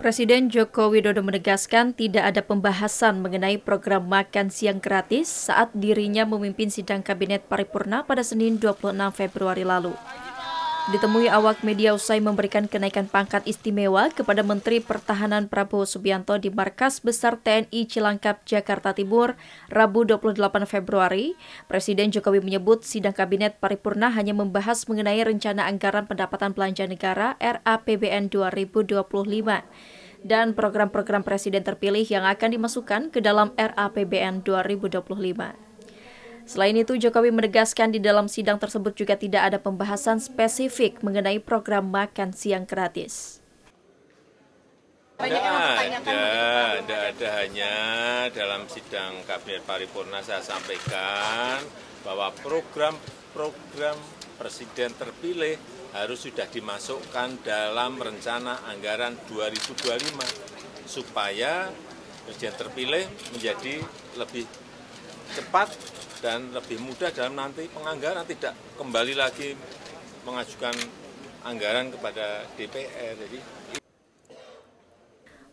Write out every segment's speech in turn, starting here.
Presiden Joko Widodo menegaskan tidak ada pembahasan mengenai program makan siang gratis saat dirinya memimpin sidang Kabinet Paripurna pada Senin 26 Februari lalu. Ditemui awak media usai memberikan kenaikan pangkat istimewa kepada Menteri Pertahanan Prabowo Subianto di Markas Besar TNI Cilangkap, Jakarta Timur, Rabu 28 Februari, Presiden Jokowi menyebut sidang Kabinet Paripurna hanya membahas mengenai Rencana Anggaran Pendapatan Belanja Negara RAPBN 2025 dan program-program Presiden terpilih yang akan dimasukkan ke dalam RAPBN 2025. Selain itu, Jokowi menegaskan di dalam sidang tersebut juga tidak ada pembahasan spesifik mengenai program makan siang gratis. Tidak ada, tidak ada hanya dalam sidang Kabinet Paripurna saya sampaikan bahwa program-program Presiden terpilih harus sudah dimasukkan dalam rencana anggaran 2025 supaya Presiden terpilih menjadi lebih cepat dan lebih mudah dalam nanti penganggaran tidak kembali lagi mengajukan anggaran kepada DPR. Jadi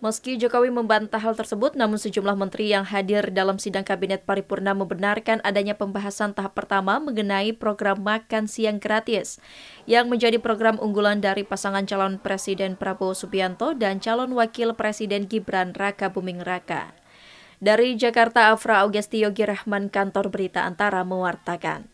Meski Jokowi membantah hal tersebut, namun sejumlah menteri yang hadir dalam sidang kabinet paripurna membenarkan adanya pembahasan tahap pertama mengenai program makan siang gratis, yang menjadi program unggulan dari pasangan calon Presiden Prabowo Subianto dan calon Wakil Presiden Gibran Raka Buming Raka. Dari Jakarta, Afra Augustio Girahman, Kantor Berita Antara mewartakan.